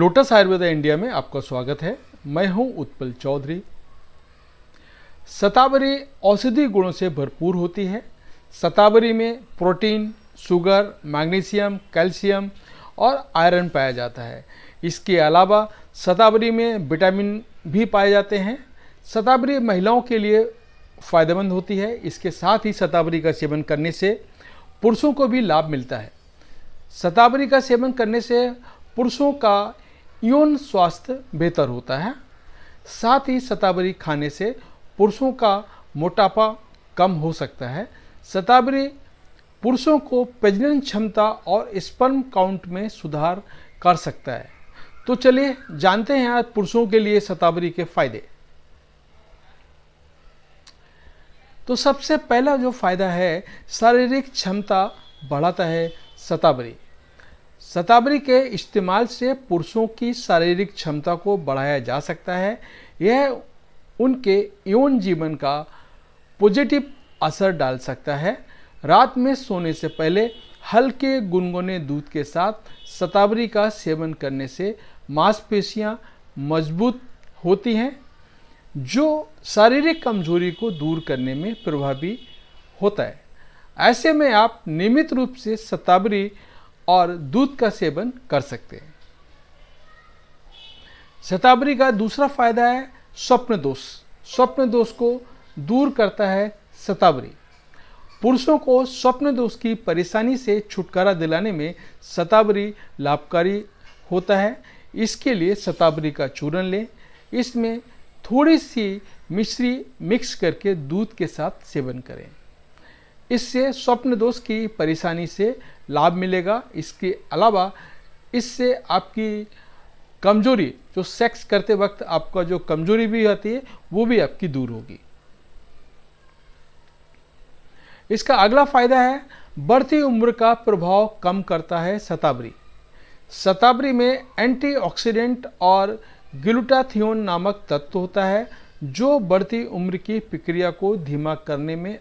lotus Ayurveda India में आपका स्वागत है मैं हूं उत्पल चौधरी सतावरी औषधि गुणों से भरपूर होती है सतावरी में प्रोटीन शुगर मैग्नीशियम कैल्शियम और आयरन पाया जाता है इसके अलावा सतावरी में विटामिन भी पाए जाते हैं सतावरी महिलाओं के लिए फ़ायदेमंद होती है इसके साथ ही सतावरी का सेवन करने से पुरुषों को भी लाभ मिलता है सतावरी का सेवन करने से पुरुषों का यौन स्वास्थ्य बेहतर होता है साथ ही सताबरी खाने से पुरुषों का मोटापा कम हो सकता है सताबरी पुरुषों को प्रजनन क्षमता और स्पर्म काउंट में सुधार कर सकता है तो चलिए जानते हैं आज पुरुषों के लिए सताबरी के फायदे तो सबसे पहला जो फायदा है शारीरिक क्षमता बढ़ाता है सताबरी शतावरी के इस्तेमाल से पुरुषों की शारीरिक क्षमता को बढ़ाया जा सकता है यह उनके यौन जीवन का पॉजिटिव असर डाल सकता है रात में सोने से पहले हल्के गुनगुने दूध के साथ शतावरी का सेवन करने से मांसपेशियां मजबूत होती हैं जो शारीरिक कमजोरी को दूर करने में प्रभावी होता है ऐसे में आप नियमित रूप से शतावरी और दूध का सेवन कर सकते हैं शताब्दी का दूसरा फायदा है स्वप्न दोष स्वप्न दोष को दूर करता है शताब्दी पुरुषों को स्वप्न दोष की परेशानी से छुटकारा दिलाने में शताब्दी लाभकारी होता है इसके लिए शताब्दी का चूर्ण लें इसमें थोड़ी सी मिश्री मिक्स करके दूध के साथ सेवन करें इससे स्वप्न दोष की परेशानी से लाभ मिलेगा इसके अलावा इससे आपकी कमजोरी जो सेक्स करते वक्त आपका जो कमजोरी भी होती है वो भी आपकी दूर होगी इसका अगला फायदा है बढ़ती उम्र का प्रभाव कम करता है सताबरी सताबरी में एंटीऑक्सीडेंट और ग्लूटाथियोन नामक तत्व होता है जो बढ़ती उम्र की प्रक्रिया को धीमा करने में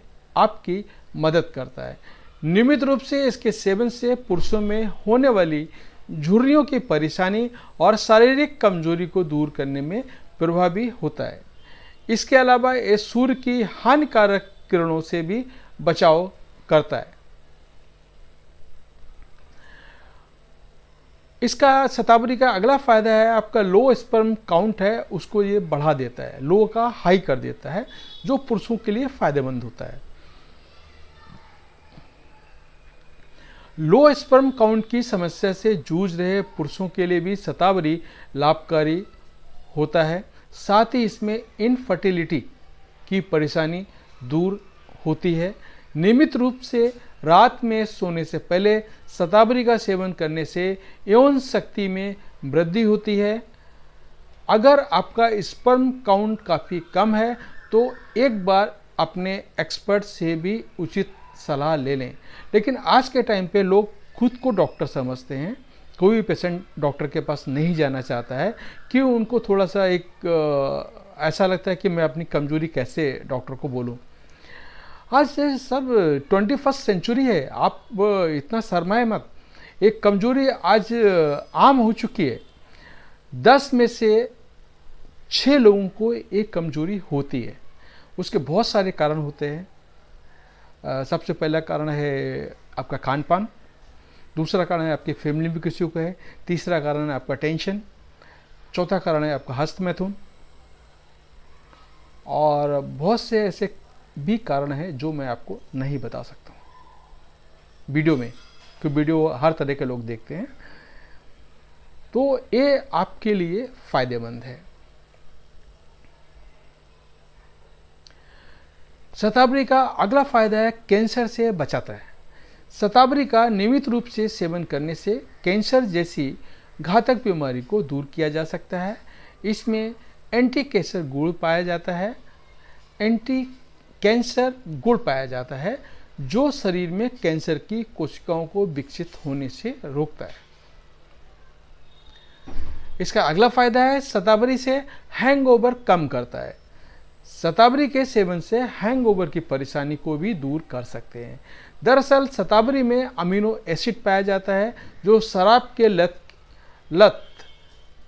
आपकी मदद करता है नियमित रूप से इसके सेवन से पुरुषों में होने वाली झुर्रियों की परेशानी और शारीरिक कमजोरी को दूर करने में प्रभावी होता है इसके अलावा ये सूर्य की हानिकारक किरणों से भी बचाव करता है इसका शताब्दी का अगला फायदा है आपका लो स्पर्म काउंट है उसको ये बढ़ा देता है लो का हाई कर देता है जो पुरुषों के लिए फायदेमंद होता है लो स्पर्म काउंट की समस्या से जूझ रहे पुरुषों के लिए भी सतावरी लाभकारी होता है साथ ही इसमें इनफर्टिलिटी की परेशानी दूर होती है नियमित रूप से रात में सोने से पहले सतावरी का सेवन करने से यौन शक्ति में वृद्धि होती है अगर आपका स्पर्म काउंट काफ़ी कम है तो एक बार अपने एक्सपर्ट से भी उचित सलाह ले लें लेकिन आज के टाइम पे लोग खुद को डॉक्टर समझते हैं कोई भी पेशेंट डॉक्टर के पास नहीं जाना चाहता है कि उनको थोड़ा सा एक आ, ऐसा लगता है कि मैं अपनी कमजोरी कैसे डॉक्टर को बोलूँ आज से सब ट्वेंटी फर्स्ट सेंचुरी है आप इतना सरमाए मत एक कमजोरी आज आम हो चुकी है दस में से छः लोगों को एक कमजोरी होती है उसके बहुत सारे कारण होते हैं सबसे पहला कारण है आपका खान पान दूसरा कारण है आपकी फैमिली भी किसी को है तीसरा कारण है आपका टेंशन चौथा कारण है आपका हस्त मैथुन और बहुत से ऐसे भी कारण हैं जो मैं आपको नहीं बता सकता हूँ वीडियो में क्योंकि वीडियो हर तरह के लोग देखते हैं तो ये आपके लिए फ़ायदेमंद है शताबरी का अगला फायदा है कैंसर से बचाता है शताबरी का नियमित रूप से सेवन करने से कैंसर जैसी घातक बीमारी को दूर किया जा सकता है इसमें एंटी कैंसर गुड़ पाया जाता है एंटी कैंसर गुड़ पाया जाता है जो शरीर में कैंसर की कोशिकाओं को विकसित होने से रोकता है इसका अगला फायदा है शताबरी से हैंगओवर कम करता है शताबरी के सेवन से हैंगओवर की परेशानी को भी दूर कर सकते हैं दरअसल सताबरी में अमीनो एसिड पाया जाता है जो शराब के लत लत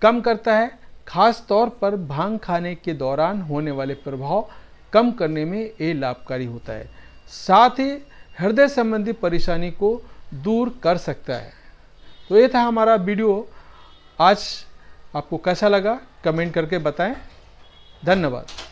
कम करता है खास तौर पर भांग खाने के दौरान होने वाले प्रभाव कम करने में ये लाभकारी होता है साथ ही हृदय संबंधी परेशानी को दूर कर सकता है तो ये था हमारा वीडियो आज आपको कैसा लगा कमेंट करके बताएं धन्यवाद